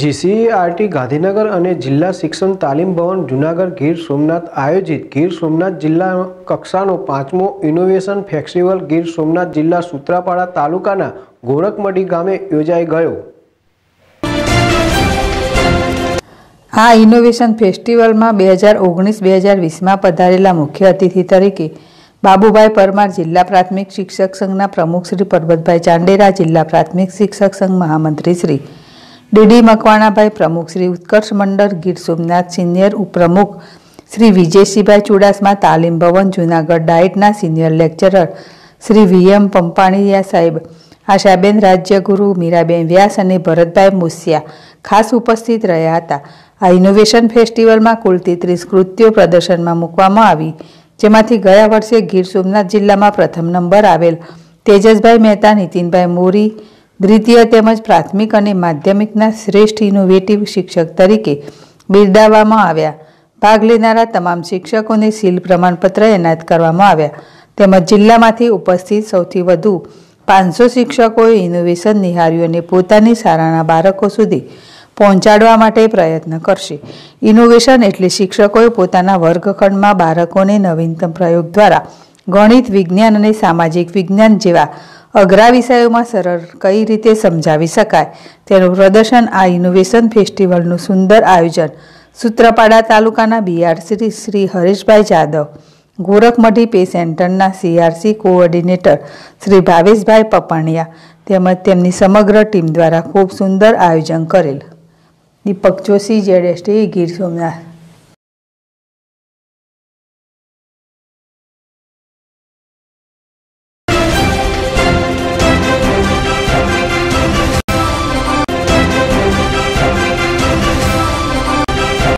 GCRT Gandhinagar અને જિલ્લા શિક્ષણ તાલીમ ભવન જૂનાગઢ ગીર સોમનાથ આયોજિત ગીર સોમનાથ જિલ્લા કક્ષાનો પાંચમો ઇનોવેશન ફેસ્ટિવલ ગીર સોમનાથ જિલ્લા સૂત્રાપાડા તાલુકાના ગોરખમડી ગામે યોજાઈ ગયો આ ઇનોવેશન ફેસ્ટિવલમાં બે હજાર ઓગણીસ બે હજાર વીસમાં પધારેલા મુખ્ય અતિથિ તરીકે બાબુભાઈ પરમાર જિલ્લા પ્રાથમિક શિક્ષક સંઘના પ્રમુખ શ્રી પર્વતભાઈ ચાંડેરા જિલ્લા પ્રાથમિક શિક્ષક સંઘ મહામંત્રી શ્રી ડીડી મકવાણાભાઈ પ્રમુખ શ્રી ઉત્કર્ષ મંડળ ગીર સોમનાથ સિનિયર ઉપપ્રમુખ શ્રી વિજયસિંહભાઈ ચુડાસમા તાલીમ ભવન જૂનાગઢ ડાયટના senior lecturer Shri VM Pampaniya સાહેબ આશાબેન રાજ્યગુરુ મીરાબેન વ્યાસ અને ભરતભાઈ મુસિયા ખાસ ઉપસ્થિત રહ્યા હતા આ ઇનોવેશન ફેસ્ટિવલમાં કુલ તેત્રીસ કૃત્યો પ્રદર્શનમાં મૂકવામાં આવી જેમાંથી ગયા વર્ષે ગીર સોમનાથ જિલ્લામાં પ્રથમ નંબર આવેલ તેજસભાઈ મહેતા નીતિનભાઈ મોરી દ્વિતીય તેમજ પ્રાથમિક અને માધ્યમિકના શ્રેષ્ઠ ઇનોવેટિવ શિક્ષક તરીકે બિરદાવવામાં આવ્યા ભાગ લેનારા તમામ શિક્ષકોને સીલ પ્રમાણપત્ર એનાયત કરવામાં આવ્યા તેમજ જિલ્લામાંથી ઉપસ્થિત સૌથી વધુ પાંચસો શિક્ષકોએ ઇનોવેશન નિહાર્યોને પોતાની શાળાના બાળકો સુધી પહોંચાડવા માટે પ્રયત્ન કરશે ઇનોવેશન એટલે શિક્ષકોએ પોતાના વર્ગખંડમાં બાળકોને નવીનતમ પ્રયોગ દ્વારા ગણિત વિજ્ઞાન અને સામાજિક વિજ્ઞાન જેવા અઘરા વિષયોમાં સરળ કઈ રીતે સમજાવી શકાય તેનું પ્રદર્શન આ ઇનોવેશન ફેસ્ટિવલનું સુંદર આયોજન સૂત્રપાડા તાલુકાના બીઆરસી શ્રી હરેશભાઈ જાદવ ગોરખમઢી પે સેન્ટરના સીઆરસી કોઓર્ડિનેટર શ્રી ભાવેશભાઈ પપાણિયા તેમજ તેમની સમગ્ર ટીમ દ્વારા ખૂબ સુંદર આયોજન કરેલ દીપક જોશી જેડ એસટી ગીર સોમનાથ